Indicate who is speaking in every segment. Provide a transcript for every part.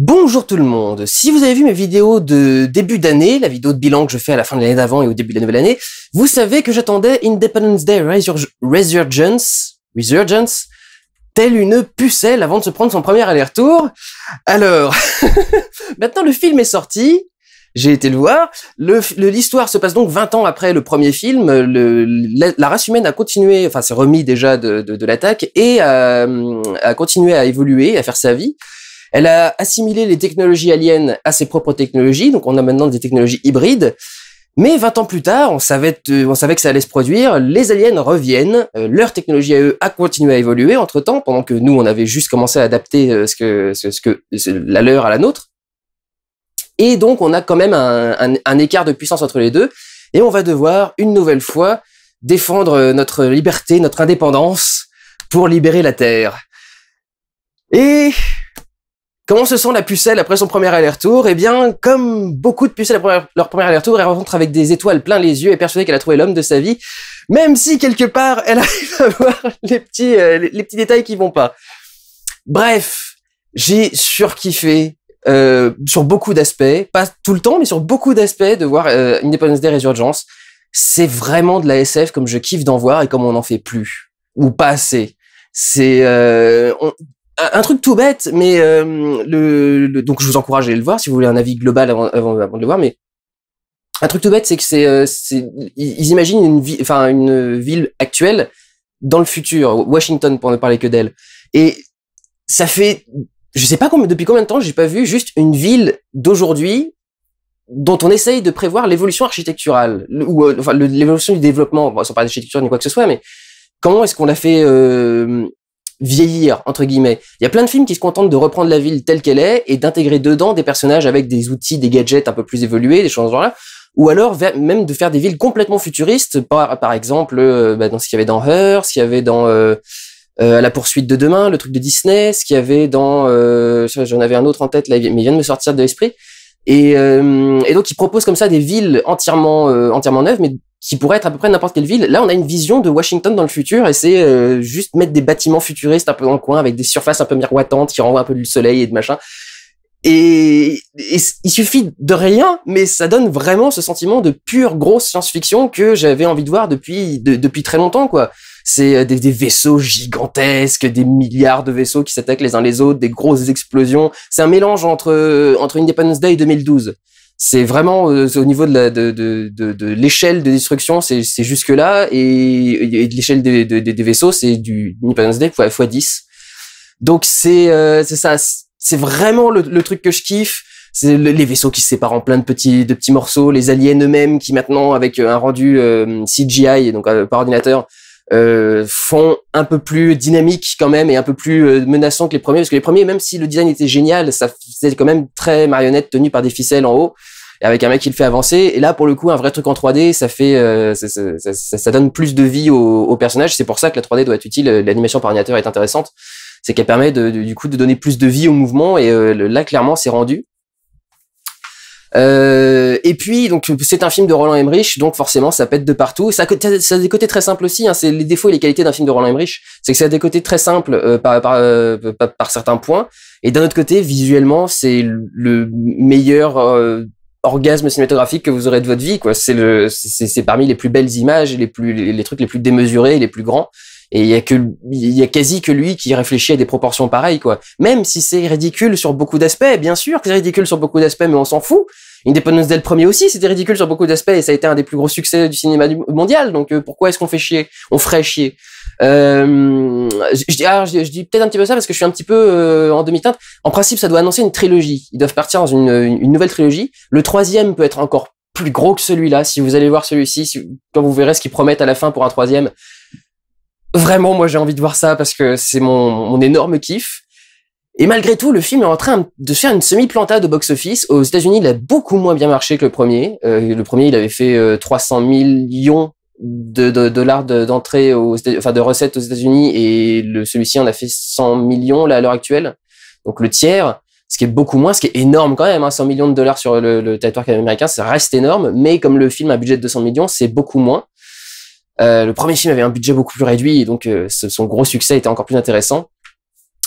Speaker 1: Bonjour tout le monde. Si vous avez vu mes vidéos de début d'année, la vidéo de bilan que je fais à la fin de l'année d'avant et au début de la nouvelle année, vous savez que j'attendais Independence Day Resurgence, Resurgence, telle une pucelle avant de se prendre son premier aller-retour. Alors, maintenant le film est sorti. J'ai été le voir. L'histoire se passe donc 20 ans après le premier film. la, race humaine a continué, enfin s'est remis déjà de, l'attaque et a continué à évoluer, à faire sa vie. Elle a assimilé les technologies aliens à ses propres technologies, donc on a maintenant des technologies hybrides. Mais 20 ans plus tard, euh, on savait, que ça allait se produire, les aliens reviennent, euh, leur technologie à eux a continué à évoluer entre-temps, pendant que nous, on avait juste commencé à adapter euh, ce que, ce, la leur à la nôtre. Et donc, on a quand même un, un, écart de puissance entre les deux, et on va devoir, une nouvelle fois, défendre notre liberté, notre indépendance, pour libérer la Terre. Et Comment se sent la pucelle après son premier aller-retour Eh bien, comme beaucoup de pucelles après leur premier aller-retour, elle rencontre avec des étoiles plein les yeux et persuadée qu'elle a trouvé l'homme de sa vie, même si quelque part, elle arrive à voir les petits, euh, les, petits détails qui vont pas. Bref, j'ai surkiffé euh, sur beaucoup d'aspects, pas tout le temps, mais sur beaucoup d'aspects de voir une euh, Independence des résurgences. C'est vraiment de la SF comme je kiffe d'en voir et comme on n'en fait plus ou pas assez. C'est euh, un truc tout bête, mais euh, le, donc je vous encourage à aller le voir si vous voulez un avis global avant, avant, de le voir. Mais un truc tout bête, c'est que c'est, euh, ils imaginent une ville, enfin une ville actuelle dans le futur, Washington pour ne parler que d'elle. Et ça fait, je sais pas combien, depuis combien de temps j'ai pas vu juste une ville d'aujourd'hui dont on essaye de prévoir l'évolution architecturale ou euh, enfin l'évolution du développement, bon, sans parler d'architecture ni quoi que ce soit, mais comment est-ce qu'on l'a fait vieillir, entre guillemets. Il y a plein de films qui se contentent de reprendre la ville telle qu'elle est et d'intégrer dedans des personnages avec des outils, des gadgets un peu plus évolués, des choses genre là. Ou alors même de faire des villes complètement futuristes, par, par exemple euh, bah, dans ce qu'il y avait dans Her, ce qu'il y avait dans euh, euh, La poursuite de demain, le truc de Disney, ce qu'il y avait dans... J'en avais un autre en tête, là, mais il vient de me sortir de l'esprit. Et, et, donc ils proposent comme ça des villes entièrement, entièrement neuves, mais qui pourrait être à peu près n'importe quelle ville. Là, on a une vision de Washington dans le futur et c'est euh, juste mettre des bâtiments futuristes un peu dans le coin avec des surfaces un peu miroitantes qui renvoient un peu du soleil et de machin. Et, il suffit de rien, mais ça donne vraiment ce sentiment de pure grosse science-fiction que j'avais envie de voir depuis depuis très longtemps, C'est euh, des, vaisseaux gigantesques, des milliards de vaisseaux qui s'attaquent les uns les autres, des grosses explosions. C'est un mélange entre euh, entre Independence Day et 2012 c'est vraiment euh, au niveau de, de, de, l'échelle de destruction, c'est, jusque là, et, de l'échelle des, des, vaisseaux, c'est du Independence Day fois, 10. Donc euh, c'est ça, c'est vraiment le, truc que je kiffe. C'est les vaisseaux qui se séparent en plein de petits de petits morceaux, les aliens eux-mêmes qui maintenant avec un rendu euh, CGI donc par ordinateur euh, font un peu plus dynamique quand même et un peu plus euh, menaçant que les premiers parce que les premiers même si le design était génial ça c'était quand même très marionnette tenue par des ficelles en haut et avec un mec qui le fait avancer et là pour le coup un vrai truc en 3D ça fait euh, ça, donne plus de vie au, au personnage c'est pour ça que la 3D doit être utile l'animation par ordinateur est intéressante c'est qu'elle permet de, du coup de donner plus de vie au mouvement et là clairement c'est rendu euh, et puis donc c'est un film de Roland Emmerich, donc forcément ça pète de partout. Ça, a des côtés très simples aussi. Hein. c'est les défauts et les qualités d'un film de Roland Emmerich, c'est que ça a des côtés très simples euh, euh, par, certains points, et d'un autre côté visuellement c'est le meilleur orgasme cinématographique que vous aurez de votre vie. c'est c'est parmi les plus belles images, les plus les trucs les plus démesurés, les plus grands. Et il y a que, il a quasi que lui qui réfléchit à des proportions pareilles, quoi. Même si c'est ridicule sur beaucoup d'aspects, bien sûr c'est ridicule sur beaucoup d'aspects, mais on s'en fout. Independence Day le premier aussi, c'était ridicule sur beaucoup d'aspects et ça a été un des plus gros succès du cinéma mondial. Donc euh, pourquoi est-ce qu'on fait chier On ferait chier. Euh, je, dis, je, dis peut-être un petit peu ça parce que je suis un petit peu euh, en demi-teinte. En principe, ça doit annoncer une trilogie. Ils doivent partir dans une, nouvelle trilogie. Le troisième peut être encore plus gros que celui-là. Si vous allez voir celui-ci, quand vous verrez ce qu'ils promettent à la fin pour un troisième, Vraiment, moi j'ai envie de voir ça parce que c'est mon, énorme kiff. Et malgré tout, le film est en train de faire une semi-plantade de box-office. Aux États-Unis, il a beaucoup moins bien marché que le premier. Euh, le premier, il avait fait 300 euh, millions de, dollars d'entrée, aux, enfin de recettes aux États-Unis, et celui-ci en a fait 100 millions là à l'heure actuelle. Donc le tiers, ce qui est beaucoup moins, ce qui est énorme quand même. 100 hein. millions de dollars sur le, le territoire américain, ça reste énorme. Mais comme le film a un budget de 200 millions, c'est beaucoup moins. Euh, le premier film avait un budget beaucoup plus réduit, et donc euh, son gros succès était encore plus intéressant.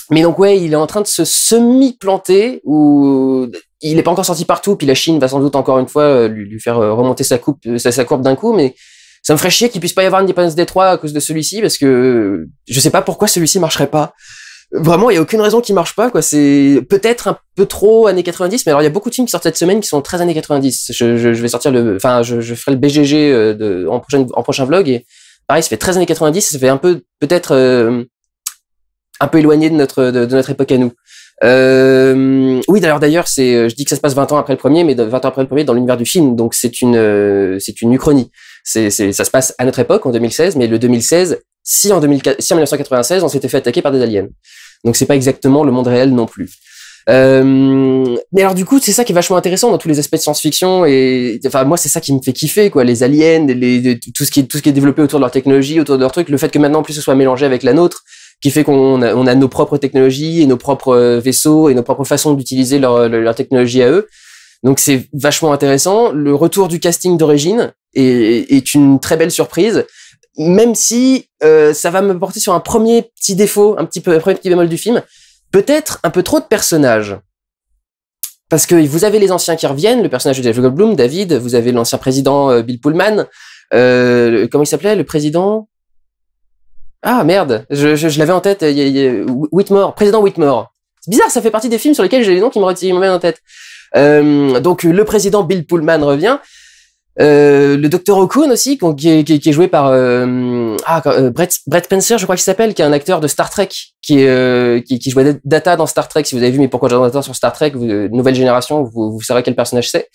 Speaker 1: Mais donc ouais, il est en train de se semi-planter, ou il n'est pas encore sorti partout, puis la Chine va sans doute encore une fois euh, lui, faire remonter sa, coupe, sa, courbe d'un coup, mais ça me ferait chier qu'il puisse pas y avoir une Independence des 3 à cause de celui-ci, parce que je sais pas pourquoi celui-ci marcherait pas vraiment, il y a aucune raison qui marche pas, quoi. C'est peut-être un peu trop années 90, mais alors il y a beaucoup de films qui sortent cette semaine qui sont très années 90. Je, vais sortir le, enfin, je, ferai le BGG euh, de, en en prochain vlog et pareil, ça fait 13 années 90, ça fait un peu, peut-être, euh, un peu éloigné de notre, de, notre époque à nous. Euh, oui, d'ailleurs, d'ailleurs, c'est, je dis que ça se passe 20 ans après le premier, mais 20 ans après le premier dans l'univers du film, donc c'est une, c'est une uchronie. C'est, ça se passe à notre époque en 2016, mais le 2016 si en, 1996 on s'était fait attaquer par des aliens. Donc c'est pas exactement le monde réel non plus. Euh, mais alors du coup, c'est ça qui est vachement intéressant dans tous les aspects de science-fiction et enfin moi c'est ça qui me fait kiffer quoi, les aliens, tout ce qui est tout ce qui est développé autour de leur technologie, autour de leur truc, le fait que maintenant en plus ce soit mélangé avec la nôtre, qui fait qu'on a, nos propres technologies et nos propres euh, vaisseaux et nos propres façons d'utiliser leur, technologie à eux. Donc c'est vachement intéressant. Le retour du casting d'origine est une très belle surprise même si euh, ça va me porter sur un premier petit défaut, un petit peu, un premier petit bémol du film, peut-être un peu trop de personnages. Parce que vous avez les anciens qui reviennent, le personnage de Jeff Goldblum, David, vous avez l'ancien président euh, Bill Pullman, euh, comment il s'appelait, le président Ah merde, je, l'avais en tête, y Whitmore, président Whitmore. C'est bizarre, ça fait partie des films sur lesquels j'ai les noms qui me reviennent en tête. Euh, donc le président Bill Pullman revient. Euh, le docteur Okun aussi, qui est, joué par euh, ah, euh, Brett, Brett, Spencer, je crois qu'il s'appelle, qui est un acteur de Star Trek, qui, est, euh, jouait Data dans Star Trek. Si vous avez vu, mais pourquoi j'en Data sur Star Trek, nouvelle génération, vous, vous saurez quel personnage c'est.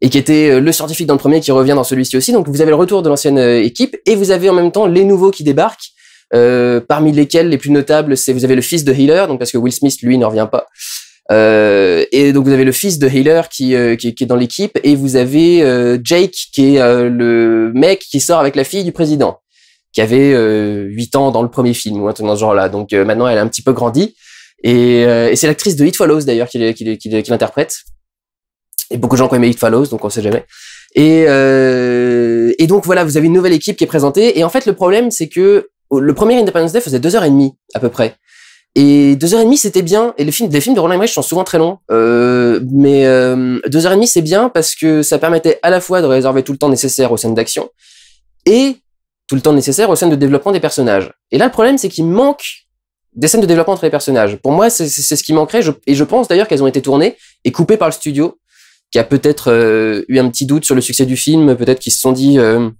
Speaker 1: Et qui était le scientifique dans le premier, qui revient dans celui-ci aussi. Donc vous avez le retour de l'ancienne équipe et vous avez en même temps les nouveaux qui débarquent. parmi lesquels les plus notables, c'est vous avez le fils de Healer, donc parce que Will Smith lui ne revient pas. Euh, et donc vous avez le fils de Hayler qui, euh, qui, qui, est dans l'équipe et vous avez euh, Jake qui est euh, le mec qui sort avec la fille du président qui avait 8 ans dans le premier film ou un truc dans ce genre-là. Donc maintenant elle a un petit peu grandi et, et c'est l'actrice de It Follows d'ailleurs qui, qui, qui, l'interprète. Et beaucoup de gens ont aimé It Follows donc on sait jamais. Et, et donc voilà, vous avez une nouvelle équipe qui est présentée et en fait le problème c'est que le premier Independence Day faisait deux heures et demie à peu près. Et deux heures et demie, c'était bien. Et les films, films de Roland Emmerich sont souvent très longs. Euh, mais euh, deux heures et demie, c'est bien parce que ça permettait à la fois de réserver tout le temps nécessaire aux scènes d'action et tout le temps nécessaire aux scènes de développement des personnages. Et là, le problème, c'est qu'il manque des scènes de développement entre les personnages. Pour moi, c'est ce qui manquerait. et je pense d'ailleurs qu'elles ont été tournées et coupées par le studio, qui a peut-être euh, eu un petit doute sur le succès du film. Peut-être qu'ils se sont dit, euh,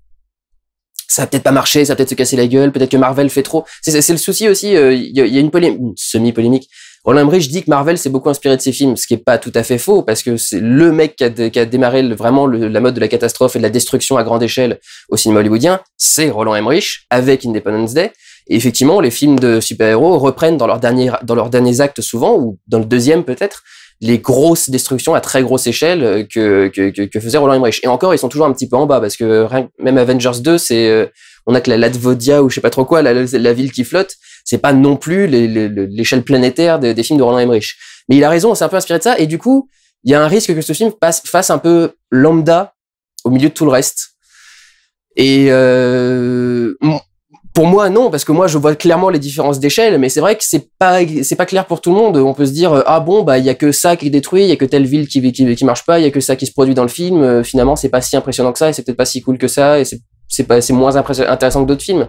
Speaker 1: ça va peut-être pas marcher, ça va peut-être se casser la gueule, peut-être que Marvel fait trop. C'est le souci aussi, euh, il y, a, une, semi-polémique. Roland Emmerich dit que Marvel s'est beaucoup inspiré de ses films, ce qui est pas tout à fait faux, parce que c'est le mec qui a, démarré vraiment la mode de la catastrophe et de la destruction à grande échelle au cinéma hollywoodien, c'est Roland Emmerich, avec Independence Day. Et effectivement, les films de super-héros reprennent dans, dans leurs derniers actes souvent, ou dans le deuxième peut-être, les grosses destructions à très grosse échelle euh, que, que, que, faisait Roland Emmerich. Et encore, ils sont toujours un petit peu en bas parce que même Avengers 2, c'est euh, on a que la Latvodia ou je sais pas trop quoi, la, la ville qui flotte, c'est pas non plus l'échelle planétaire des, des, films de Roland Emmerich. Mais il a raison, on s'est un peu inspiré de ça et du coup, il y a un risque que ce film passe, fasse un peu lambda au milieu de tout le reste. Et euh, pour moi, non, parce que moi, je vois clairement les différences d'échelle, mais c'est vrai que c'est pas, c'est pas clair pour tout le monde. On peut se dire, euh, ah bon, bah, il y a que ça qui est détruit, il y a que telle ville qui, qui, marche pas, il y a que ça qui se produit dans le film. Euh, finalement, c'est pas si impressionnant que ça, et c'est peut-être pas si cool que ça, et c'est, pas, c'est moins intéressant que d'autres films.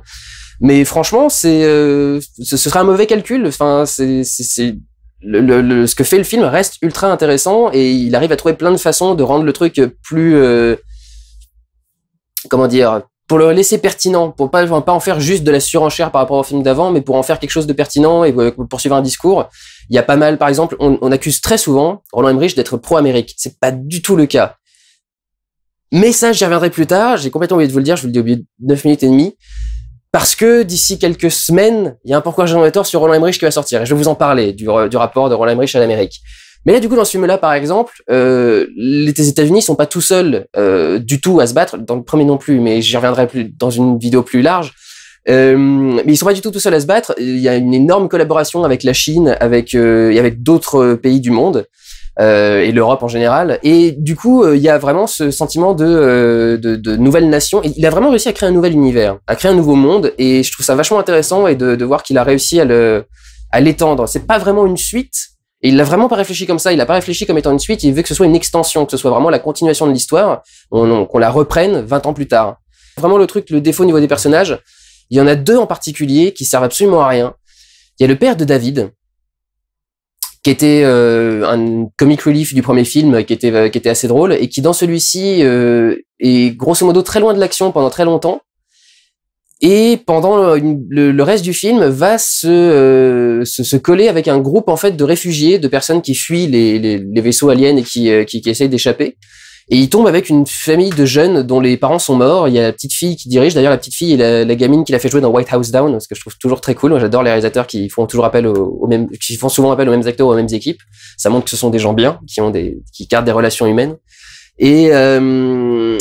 Speaker 1: Mais franchement, c'est, euh, ce, serait un mauvais calcul. Enfin, c'est, c'est, le, le, ce que fait le film reste ultra intéressant et il arrive à trouver plein de façons de rendre le truc plus comment dire pour le laisser pertinent, pour pas, pas en faire juste de la surenchère par rapport au film d'avant, mais pour en faire quelque chose de pertinent et euh, poursuivre un discours. Il y a pas mal, par exemple, on, accuse très souvent Roland Emmerich d'être pro-Amérique. C'est pas du tout le cas. Mais ça, j'y reviendrai plus tard. J'ai complètement oublié de vous le dire. Je vous le dis au bout de 9 minutes et demie. Parce que d'ici quelques semaines, il y a un pourquoi j'en ai tort sur Roland Emmerich qui va sortir. Et je vais vous en parler du, euh, du rapport de Roland Emmerich à l'Amérique. Mais là, du coup, dans ce film-là, par exemple, euh, les États-Unis sont pas tout seuls euh, du tout à se battre, dans le premier non plus, mais j'y reviendrai plus dans une vidéo plus large. Euh, mais ils sont pas du tout tout seuls à se battre. Il y a une énorme collaboration avec la Chine, avec euh, et avec d'autres euh, pays du monde euh, et l'Europe en général. Et du coup, il y a vraiment ce sentiment de, de, de nouvelle nation. il a vraiment réussi à créer un nouvel univers, à créer un nouveau monde. Et je trouve ça vachement intéressant et de, de voir qu'il a réussi à le à l'étendre. C'est pas vraiment une suite, et il l'a vraiment pas réfléchi comme ça. Il l'a pas réfléchi comme étant une suite. Il veut que ce soit une extension, que ce soit vraiment la continuation de l'histoire, qu'on la reprenne 20 ans plus tard. Vraiment le truc, le défaut au niveau des personnages. Il y en a deux en particulier qui servent absolument à rien. Il y a le père de David, qui était euh, un comic relief du premier film, qui était, euh, qui était assez drôle, et qui dans celui-ci euh, est grosso modo très loin de l'action pendant très longtemps et pendant le, reste du film va euh, se, se, coller avec un groupe en fait de réfugiés, de personnes qui fuient les, les, les vaisseaux aliens et qui, euh, qui, essayent d'échapper. Et il tombe avec une famille de jeunes dont les parents sont morts. Il y a la petite fille qui dirige, d'ailleurs la petite fille et la, gamine qui l'a fait jouer dans White House Down, ce que je trouve toujours très cool. j'adore les réalisateurs qui font toujours appel aux, mêmes, qui font souvent appel aux mêmes acteurs, aux mêmes équipes. Ça montre que ce sont des gens bien, qui ont des, qui gardent des relations humaines. Et euh,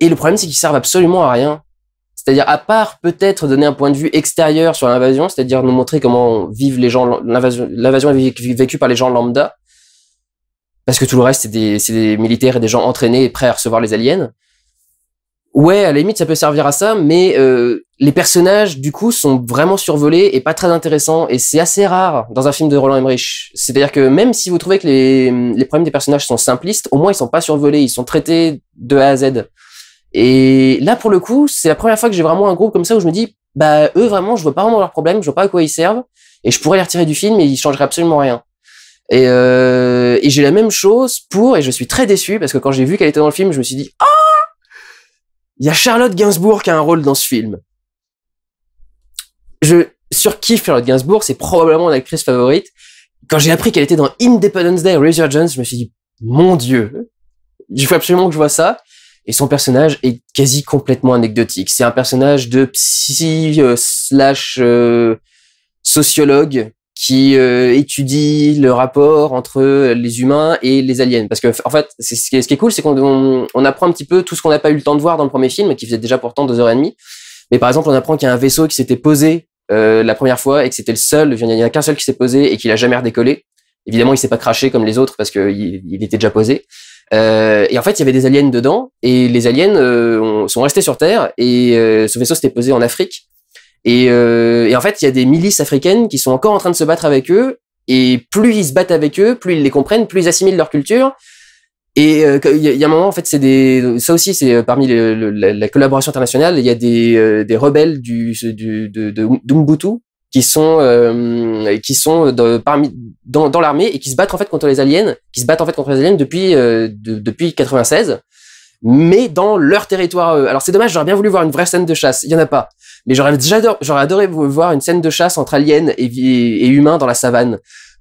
Speaker 1: et le problème c'est qu'ils servent absolument à rien c'est-à-dire, à part peut-être donner un point de vue extérieur sur l'invasion, c'est-à-dire nous montrer comment vivent les gens, l'invasion, est vécue par les gens lambda, parce que tout le reste, c'est des, militaires et des gens entraînés et prêts à recevoir les aliens. Ouais, à la limite, ça peut servir à ça, mais euh, les personnages, du coup, sont vraiment survolés et pas très intéressants, et c'est assez rare dans un film de Roland Emmerich. C'est-à-dire que même si vous trouvez que les, les problèmes des personnages sont simplistes, au moins ils sont pas survolés, ils sont traités de A à Z. Et là, pour le coup, c'est la première fois que j'ai vraiment un groupe comme ça où je me dis, bah eux vraiment, je vois pas vraiment leurs problèmes, je vois pas à quoi ils servent, et je pourrais les retirer du film et ils changeraient absolument rien. Et, euh, et j'ai la même chose pour, et je suis très déçu parce que quand j'ai vu qu'elle était dans le film, je me suis dit, ah, il y a Charlotte Gainsbourg qui a un rôle dans ce film. Je surkiffe Charlotte Gainsbourg, c'est probablement l'actrice favorite. Quand j'ai appris qu'elle était dans Independence Day Resurgence, je me suis dit, mon dieu, il faut absolument que je vois ça et son personnage est quasi complètement anecdotique. C'est un personnage de psy euh, slash euh, sociologue qui euh, étudie le rapport entre les humains et les aliens. Parce que en fait, c'est ce, qui est cool, c'est qu'on on, apprend un petit peu tout ce qu'on n'a pas eu le temps de voir dans le premier film, qui faisait déjà pourtant deux heures et demie. Mais par exemple, on apprend qu'il y a un vaisseau qui s'était posé euh, la première fois et que c'était le seul, il n'y en a qu'un seul qui s'est posé et qu'il a jamais redécollé. Évidemment, il s'est pas craché comme les autres parce qu'il était déjà posé. Euh, et en fait, il y avait des aliens dedans, et les aliens euh, sont restés sur Terre, et euh, ce vaisseau s'était posé en Afrique. Et, en fait, il y a des milices africaines qui sont encore en train de se battre avec eux, et plus ils se battent avec eux, plus ils les comprennent, plus ils assimilent leur culture. Et il y, a un moment, en fait, c'est des, ça aussi, c'est parmi la, collaboration internationale, il y a des, rebelles du, de, Dumbutu, qui sont euh, qui sont euh, parmi dans, dans l'armée et qui se battent en fait contre les aliens, qui se battent en fait contre les aliens depuis euh, depuis 96, mais dans leur territoire. Alors c'est dommage, j'aurais bien voulu voir une vraie scène de chasse, il y en a pas. Mais j'aurais j'aurais adoré voir une scène de chasse entre aliens et, et, humains dans la savane.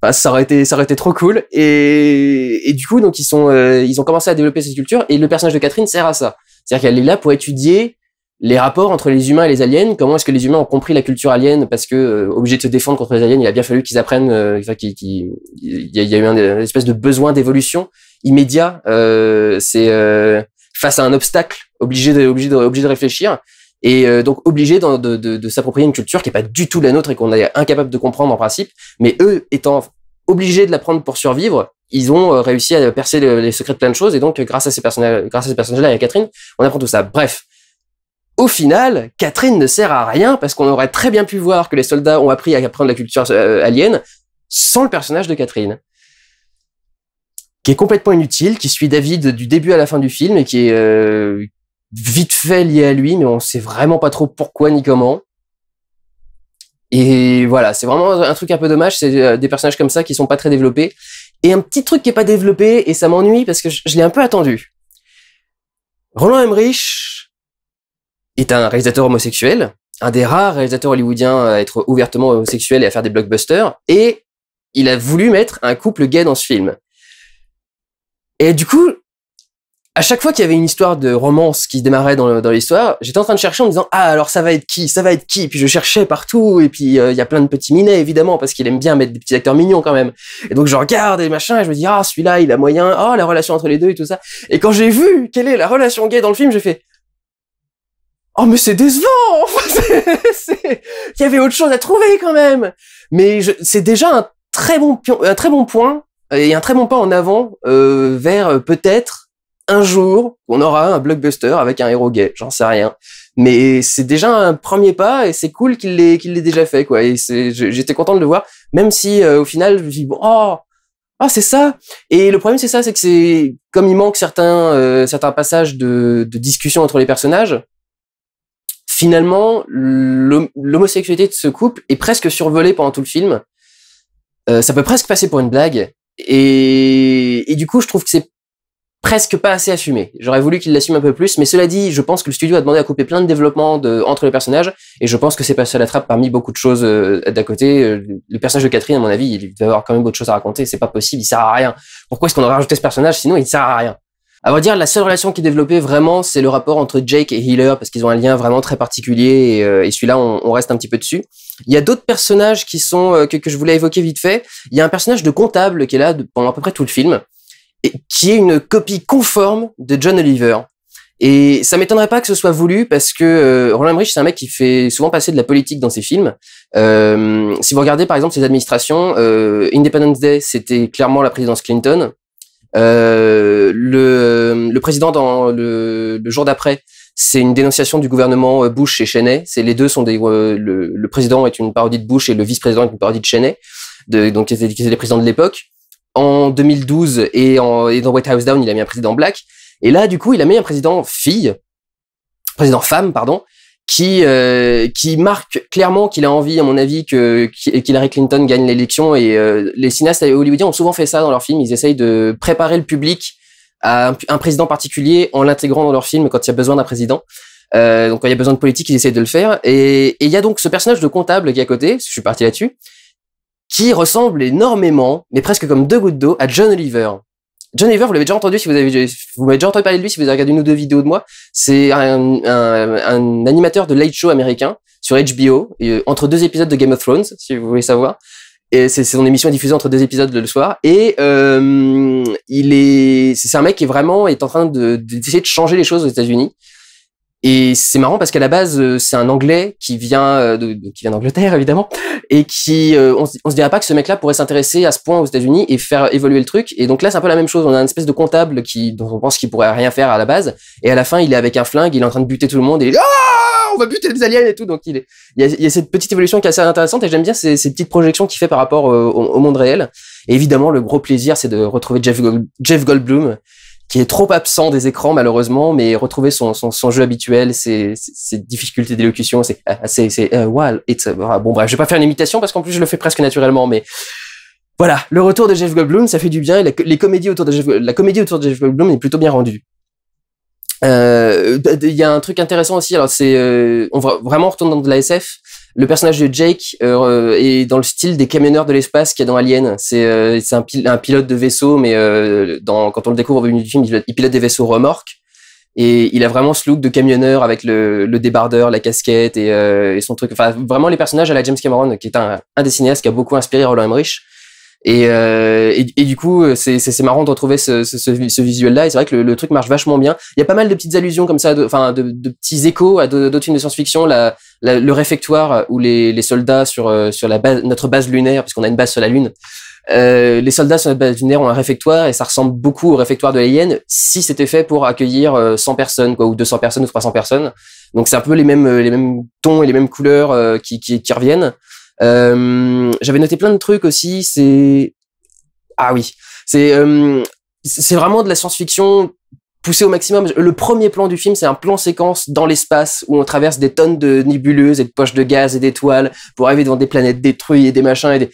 Speaker 1: ça aurait été ça aurait été trop cool et, du coup donc ils sont ils ont commencé à développer cette culture et le personnage de Catherine sert à ça. C'est-à-dire qu'elle est là pour étudier les rapports entre les humains et les aliens, comment est-ce que les humains ont compris la culture alien parce que euh, obligés de se défendre contre les aliens, il a bien fallu qu'ils apprennent, euh, qu'il, il, y a, eu une espèce de besoin d'évolution immédiat, euh, c'est face à un obstacle, obligé de, de, réfléchir et donc obligé de, s'approprier une culture qui est pas du tout la nôtre et qu'on est incapable de comprendre en principe, mais eux étant obligés de l'apprendre pour survivre, ils ont réussi à percer les secrets de plein de choses et donc grâce à ces personnages, grâce à ces personnages-là et à Catherine, on apprend tout ça. Bref. Au final, Catherine ne sert à rien parce qu'on aurait très bien pu voir que les soldats ont appris à apprendre la culture euh, alien sans le personnage de Catherine qui est complètement inutile, qui suit David du début à la fin du film et qui est euh, vite fait lié à lui, mais on sait vraiment pas trop pourquoi ni comment. Et voilà, c'est vraiment un truc un peu dommage, c'est euh, des personnages comme ça qui sont pas très développés. Et un petit truc qui est pas développé, et ça m'ennuie parce que je, je l'ai un peu attendu. Roland Emmerich, est un réalisateur homosexuel, un des rares réalisateurs hollywoodiens à être ouvertement homosexuel et à faire des blockbusters, et il a voulu mettre un couple gay dans ce film. Et du coup, à chaque fois qu'il y avait une histoire de romance qui démarrait dans, l'histoire, j'étais en train de chercher en me disant ah alors ça va être qui, ça va être qui, puis je cherchais partout et puis euh, il y a plein de petits minets évidemment parce qu'il aime bien mettre des petits acteurs mignons quand même. Et donc je regarde et machin et je me dis ah celui-là il a moyen, oh la relation entre les deux et tout ça. Et quand j'ai vu quelle est la relation gay dans le film, j'ai fait oh mais c'est décevant il y avait autre chose à trouver quand même mais c'est déjà un très bon un très bon point et un très bon pas en avant euh, vers euh, peut-être un jour qu'on aura un blockbuster avec un héros gay j'en sais rien mais c'est déjà un premier pas et c'est cool qu'il l'ait qu'il l'ait déjà fait quoi et j'étais content de le voir même si euh, au final je dis oh ah, c'est ça. Et le problème, c'est ça, c'est que c'est comme il manque certains certains passages de, de discussion entre les personnages, finalement, l'homosexualité de ce couple est presque survolée pendant tout le film. Euh, ça peut presque passer pour une blague. Et, du coup, je trouve que c'est presque pas assez assumé. J'aurais voulu qu'il l'assume un peu plus, mais cela dit, je pense que le studio a demandé à couper plein de développements de, entre les personnages, et je pense que c'est passé à la trappe parmi beaucoup de choses euh, d'à côté. Euh, le personnage de Catherine, à mon avis, il doit avoir quand même beaucoup de choses à raconter, c'est pas possible, il sert à rien. Pourquoi est-ce qu'on aurait rajouté ce personnage sinon il sert à rien à vrai dire, la seule relation qui est développée vraiment, c'est le rapport entre Jake et Healer, parce qu'ils ont un lien vraiment très particulier, et, euh, et celui-là, on, reste un petit peu dessus. Il y a d'autres personnages qui sont euh, que, je voulais évoquer vite fait. Il y a un personnage de comptable qui est là pendant à peu près tout le film, et qui est une copie conforme de John Oliver. Et ça m'étonnerait pas que ce soit voulu parce que euh, Roland Emmerich c'est un mec qui fait souvent passer de la politique dans ses films. si vous regardez par exemple ses administrations, Independence Day c'était clairement la présidence Clinton. Euh, le, président dans le, jour d'après c'est une dénonciation du gouvernement euh, Bush et Cheney. C'est les deux sont des euh, le, président est une parodie de Bush et le vice-président est une parodie de Cheney, de, donc qui étaient les présidents de l'époque. En 2012 et, en, et dans White House Down, il a mis un président black. Et là, du coup, il a mis un président fille, président femme, pardon, qui euh, qui marque clairement qu'il a envie, à mon avis, que Hillary Clinton gagne l'élection. Et euh, les cinéastes hollywoodiens ont souvent fait ça dans leurs films. Ils essayent de préparer le public à un, président particulier en l'intégrant dans leurs films quand il y a besoin d'un président. Euh, donc quand il y a besoin de politique, ils essayent de le faire. Et il y a donc ce personnage de comptable qui est à côté, je suis parti là-dessus, qui ressemble énormément, mais presque comme deux gouttes d'eau, à John Oliver John Ever, vous l'avez déjà entendu si vous avez, vous m'avez déjà entendu parler de lui si vous avez regardé une ou deux vidéos de moi. C'est un, animateur de late show américain sur HBO, euh, entre deux épisodes de Game of Thrones, si vous voulez savoir. Et c'est son émission diffusée entre deux épisodes le soir. Et euh, il est, c'est un mec qui est vraiment est en train de d'essayer de changer les choses aux États-Unis. Et c'est marrant parce qu'à la base, euh, c'est un Anglais qui vient euh, qui vient d'Angleterre évidemment et qui euh, on, on, se dirait pas que ce mec-là pourrait s'intéresser à ce point aux États-Unis et faire évoluer le truc. Et donc là, c'est un peu la même chose. On a une espèce de comptable qui dont on pense qu'il pourrait rien faire à la base et à la fin, il est avec un flingue, il est en train de buter tout le monde et ah, on va buter les aliens et tout. Donc il, est, y a, il y a cette petite évolution qui est assez intéressante et j'aime bien ces, ces petites projections qu'il fait par rapport au, au monde réel. Et évidemment, le gros plaisir, c'est de retrouver Jeff, Jeff Goldblum qui est trop absent des écrans malheureusement, mais retrouver son, jeu habituel, ses, difficultés d'élocution, c'est assez. Ah, c'est euh, it's, euh, ah, bon bref, je vais pas faire une imitation parce qu'en plus je le fais presque naturellement, mais voilà, le retour de Jeff Goldblum, ça fait du bien. la, les comédies autour de la comédie autour de Jeff Goldblum est plutôt bien rendue. Euh, bah, il y a un truc intéressant aussi. Alors c'est, on va vraiment retourner dans de la SF le personnage de Jake euh, est dans le style des camionneurs de l'espace qu'il y a dans Alien. C'est euh, un, un, pilote de vaisseau, mais euh, dans, quand on le découvre au début du film, il pilote, des vaisseaux remorques. Et il a vraiment ce look de camionneur avec le, débardeur, la casquette et, et, son truc. Enfin, vraiment les personnages à la James Cameron, qui est un, un des cinéastes qui a beaucoup inspiré Roland Emmerich. Et, euh, et, du coup, c'est marrant de retrouver ce, visuel-là. Et c'est vrai que le, truc marche vachement bien. Il y a pas mal de petites allusions comme ça, enfin de, petits échos à d'autres films de science-fiction. le réfectoire où les, soldats sur, euh, notre base lunaire, puisqu'on a une base sur la Lune, euh, les soldats sur la base lunaire ont un réfectoire et ça ressemble beaucoup au réfectoire de Alien si c'était fait pour accueillir 100 euh, personnes, quoi, ou 200 personnes ou 300 personnes. Donc c'est un peu les mêmes, tons et les mêmes couleurs qui reviennent. Euh, j'avais noté plein de trucs aussi. C'est ah oui, c'est euh, c'est vraiment de la science-fiction poussée au maximum. Le premier plan du film, c'est un plan séquence dans l'espace où on traverse des tonnes de nébuleuses et de poches de gaz et d'étoiles pour arriver devant des planètes détruites et des machins. Et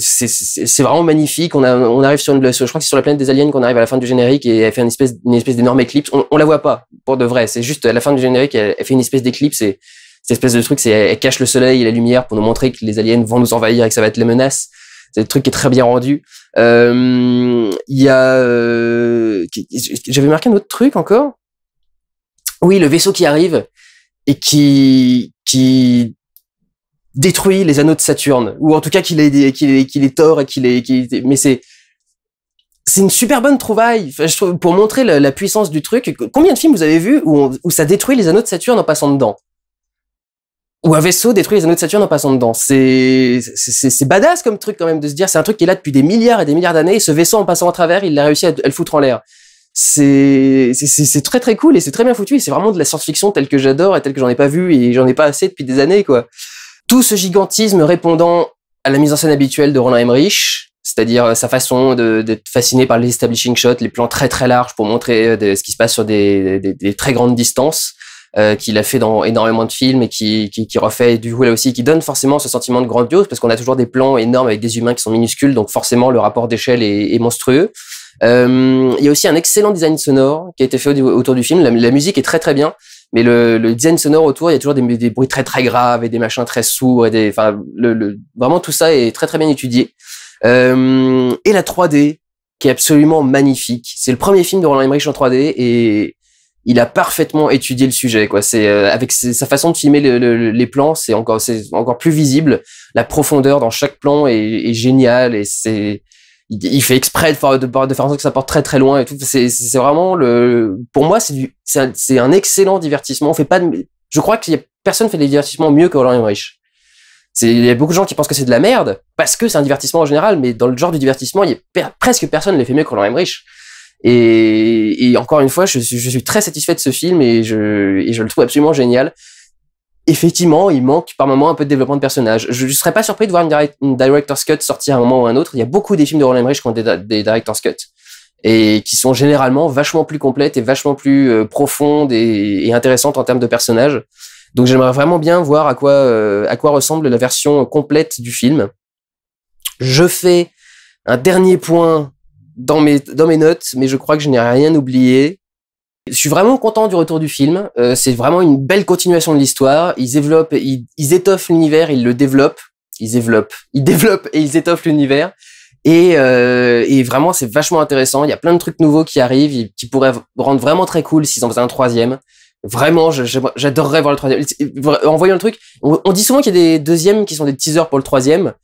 Speaker 1: c'est vraiment magnifique. On, arrive sur je crois que c'est sur la planète des aliens qu'on arrive à la fin du générique et elle fait une espèce, une espèce d'énorme éclipse. On, la voit pas pour de vrai. C'est juste à la fin du générique, elle, elle fait une espèce d'éclipse et cette espèce de truc, c'est elle cache le soleil et la lumière pour nous montrer que les aliens vont nous envahir et que ça va être les menaces. C'est un truc qui est très bien rendu. Euh, il y a, euh, j'avais marqué un autre truc encore. Oui, le vaisseau qui arrive et qui qui détruit les anneaux de Saturne ou en tout cas qu'il est qu'il est qu'il est tord et qu'il est mais c'est c'est une super bonne trouvaille enfin, je trouve, pour montrer la, puissance du truc. Combien de films vous avez vu où, où ça détruit les anneaux de Saturne en passant dedans ou un vaisseau détruit les anneaux de Saturne en passant dedans. C'est badass comme truc quand même de se dire c'est un truc qui est là depuis des milliards et des milliards d'années et ce vaisseau en passant à travers il a réussi à, le foutre en l'air. C'est très très cool et c'est très bien foutu. C'est vraiment de la science-fiction telle que j'adore et telle que j'en ai pas vu et j'en ai pas assez depuis des années quoi. Tout ce gigantisme répondant à la mise en scène habituelle de Roland Emmerich, c'est-à-dire euh, sa façon d'être fasciné par les establishing shots, les plans très très larges pour montrer euh, ce qui se passe sur des très grandes distances euh, qu'il a fait dans énormément de films et qui, qui, qui, refait du coup là aussi, qui donne forcément ce sentiment de grandiose parce qu'on a toujours des plans énormes avec des humains qui sont minuscules, donc forcément le rapport d'échelle est, est, monstrueux. Euh, il y a aussi un excellent design sonore qui a été fait autour du film. La, musique est très très bien, mais le, le, design sonore autour, il y a toujours des, des, bruits très très graves et des machins très sourds et des, enfin, le, le, vraiment tout ça est très très bien étudié. Euh, et la 3D qui est absolument magnifique. C'est le premier film de Roland Emmerich en 3D et il a parfaitement étudié le sujet. Quoi. C'est euh, avec sa façon de filmer les plans, c'est encore c'est encore plus visible. La profondeur dans chaque plan est, est géniale et c'est il, fait exprès de faire, de, faire en sorte que ça porte très très loin et tout. C'est, c'est vraiment le, pour moi, c'est c'est un, excellent divertissement. On fait pas je crois que personne fait des divertissements mieux que Roland Emmerich. C'est, il y a beaucoup de gens qui pensent que c'est de la merde parce que c'est un divertissement en général, mais dans le genre du divertissement, il y a presque personne ne les fait mieux que Roland Emmerich. Et, et, encore une fois, je suis, je suis très satisfait de ce film et je, et je le trouve absolument génial. Effectivement, il manque par moment un peu de développement de personnage. Je ne serais pas surpris de voir une, direct, une, director's cut sortir à un moment ou à un autre. Il y a beaucoup des films de Roland Emmerich qui ont des, director's cut et qui sont généralement vachement plus complètes et vachement plus euh, profondes et, intéressantes en termes de personnages. Donc j'aimerais vraiment bien voir à quoi euh, à quoi ressemble la version complète du film. Je fais un dernier point dans mes, dans mes notes, mais je crois que je n'ai rien oublié. Je suis vraiment content du retour du film. Euh, c'est vraiment une belle continuation de l'histoire. Ils développent, ils, ils étoffent l'univers, ils le développent, ils développent, ils développent et ils étoffent l'univers. Et, euh, et vraiment, c'est vachement intéressant. Il y a plein de trucs nouveaux qui arrivent, qui pourraient rendre vraiment très cool s'ils en faisaient un troisième. Vraiment, j'adorerais voir le troisième. En voyant le truc, on, on dit souvent qu'il y a des deuxièmes qui sont des teasers pour le troisième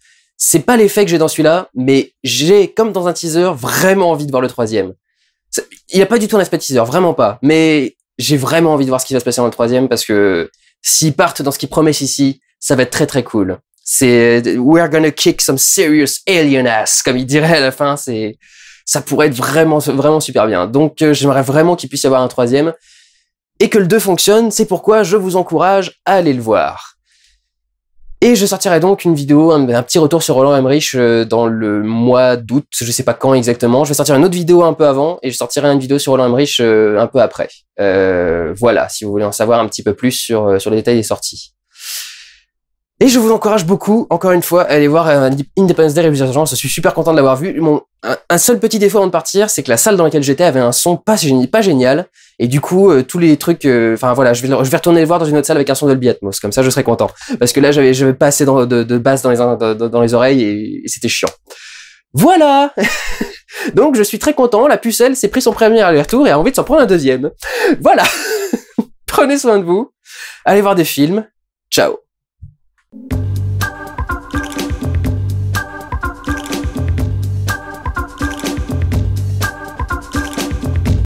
Speaker 1: c'est pas l'effet que j'ai dans celui-là, mais j'ai, comme dans un teaser, vraiment envie de voir le troisième. Il n'y a pas du tout un aspect teaser, vraiment pas. Mais j'ai vraiment envie de voir ce qui va se passer dans le troisième parce que s'ils partent dans ce qu'ils promettent ici, ça va être très très cool. C'est we're gonna kick some serious alien ass, comme il dirait à la fin. C'est ça pourrait être vraiment vraiment super bien. Donc euh, j'aimerais vraiment qu'il puisse y avoir un troisième et que le 2 fonctionne. C'est pourquoi je vous encourage à aller le voir. Et je sortirai donc une vidéo, un, petit retour sur Roland Emmerich euh, dans le mois d'août, je sais pas quand exactement. Je vais sortir une autre vidéo un peu avant et je sortirai une vidéo sur Roland Emmerich euh, un peu après. Euh, voilà, si vous voulez en savoir un petit peu plus sur, sur les détails des sorties. Et je vous encourage beaucoup, encore une fois, à aller voir euh, Independence Day Révolution Je suis super content de l'avoir vu. Mon, un, seul petit défaut avant de partir, c'est que la salle dans laquelle j'étais avait un son pas, pas génial. Et du coup, euh, tous les trucs, euh, enfin voilà, je vais, je vais retourner le voir dans une autre salle avec un son de Atmos. Comme ça, je serai content. Parce que là, j'avais, pas assez de, de, basse dans les, dans les oreilles et, et c'était chiant. Voilà Donc je suis très content, la pucelle s'est pris son premier aller-retour et a envie de s'en prendre un deuxième. Voilà Prenez soin de vous, allez voir des films, ciao